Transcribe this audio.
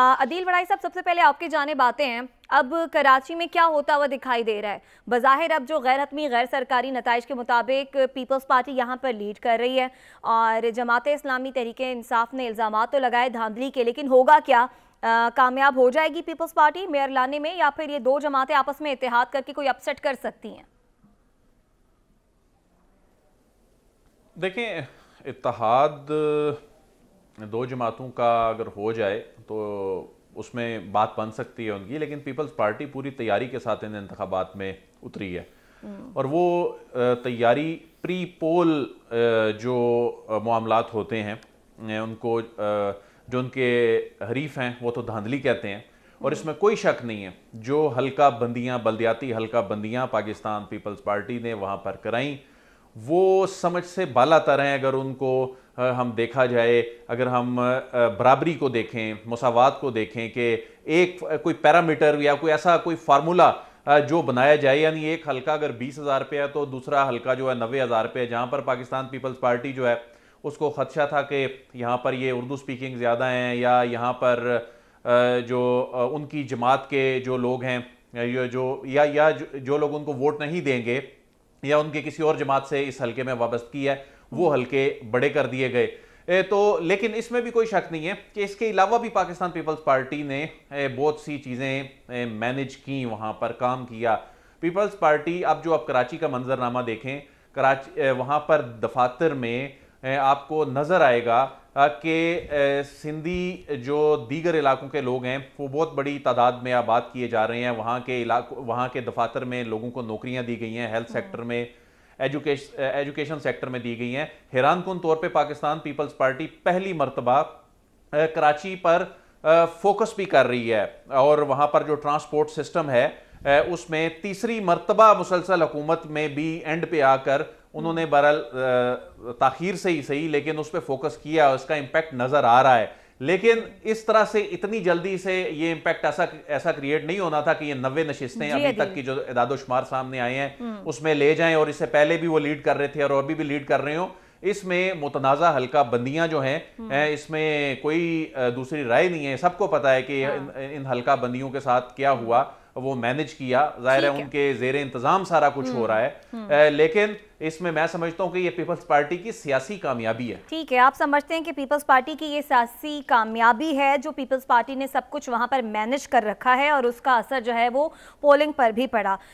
अदील वड़ाई साहब सबसे पहले आपके जाने बातें हैं अब कराची में क्या होता हुआ दिखाई दे रहा है बज़ाहिर अब जो गैर हतमी गैर सरकारी नतज के मुताबिक पीपल्स पार्टी यहाँ पर लीड कर रही है और जमात इस्लामी तहरीक इंसाफ ने इल्ज़ाम तो लगाए धांधली के लेकिन होगा क्या कामयाब हो जाएगी पीपल्स पार्टी मेयर लाने में या फिर ये दो जमातें आपस में इतिहाद करके कोई अपसेट कर सकती हैं देखें इतिहाद दो जमातों का अगर हो जाए तो उसमें बात बन सकती है उनकी लेकिन पीपल्स पार्टी पूरी तैयारी के साथ इन इंतबात में उतरी है हम्म। और वो तैयारी प्री पोल जो मामला होते हैं उनको जो उनके हरीफ हैं वो तो धांधली कहते हैं और हम्म। इसमें कोई शक नहीं है जो हल्का बंदियां बलदियाती हल्का बंदियां पाकिस्तान पीपल्स पार्टी ने वहाँ पर कराई वो समझ से बाला हैं अगर उनको हम देखा जाए अगर हम बराबरी को देखें मसावत को देखें कि एक कोई पैरामीटर या कोई ऐसा कोई फार्मूला जो बनाया जाए यानी एक हल्का अगर बीस हज़ार रुपये है तो दूसरा हल्का जो है नबे हज़ार रुपये है जहाँ पर पाकिस्तान पीपल्स पार्टी जो है उसको खदशा था कि यहाँ पर ये उर्दू स्पीकिंग ज़्यादा हैं या यहाँ पर जो उनकी जमात के जो लोग हैं जो या या जो लोग उनको वोट नहीं देंगे या उनके किसी और जमात से इस हल्के में वाबस्तगी है वो हल्के बड़े कर दिए गए तो लेकिन इसमें भी कोई शक नहीं है कि इसके अलावा भी पाकिस्तान पीपल्स पार्टी ने बहुत सी चीज़ें मैनेज की वहाँ पर काम किया पीपल्स पार्टी अब जो आप कराची का मंजरनामा देखें कराची वहाँ पर दफातर में आपको नज़र आएगा कि सिंधी जो दीगर इलाकों के लोग हैं वो बहुत बड़ी तादाद में आबाद किए जा रहे हैं वहाँ के इलाकों वहाँ के दफातर में लोगों को नौकरियाँ दी गई हैं हेल्थ हम्म। सेक्टर में एजुकेशन एजुकेशन सेक्टर में दी गई हैं हैरान कन तौर पर पाकिस्तान पीपल्स पार्टी पहली मरतबा कराची पर फोकस भी कर रही है और वहाँ पर जो ट्रांसपोर्ट सिस्टम है उसमें तीसरी मरतबा मुसलसल हुकूमत में भी एंड पे आकर उन्होंने बहरहाल ताखिर से ही सही लेकिन उस पर फोकस किया उसका इम्पेक्ट नज़र आ रहा है लेकिन इस तरह से इतनी जल्दी से ये इम्पैक्ट ऐसा ऐसा क्रिएट नहीं होना था कि ये नब्बे नशिस्तें अभी तक की जो इदादोशुमार सामने आए हैं हम्म। उसमें ले जाएं और इससे पहले भी वो लीड कर रहे थे और अभी भी लीड कर रहे हो इसमें मुतनाज़ा हल्का बंदियां जो हैं हम्म। इसमें कोई दूसरी राय नहीं है सबको पता है कि हाँ। इन, इन हल्का बंदियों के साथ क्या हुआ वो मैनेज किया जाहिर है उनके जेर इंतजाम सारा कुछ हो हम्म, रहा है हम्म। लेकिन इसमें मैं समझता हूँ कि ये पीपल्स पार्टी की सियासी कामयाबी है ठीक है आप समझते हैं कि पीपल्स पार्टी की ये सियासी कामयाबी है जो पीपल्स पार्टी ने सब कुछ वहां पर मैनेज कर रखा है और उसका असर जो है वो पोलिंग पर भी पड़ा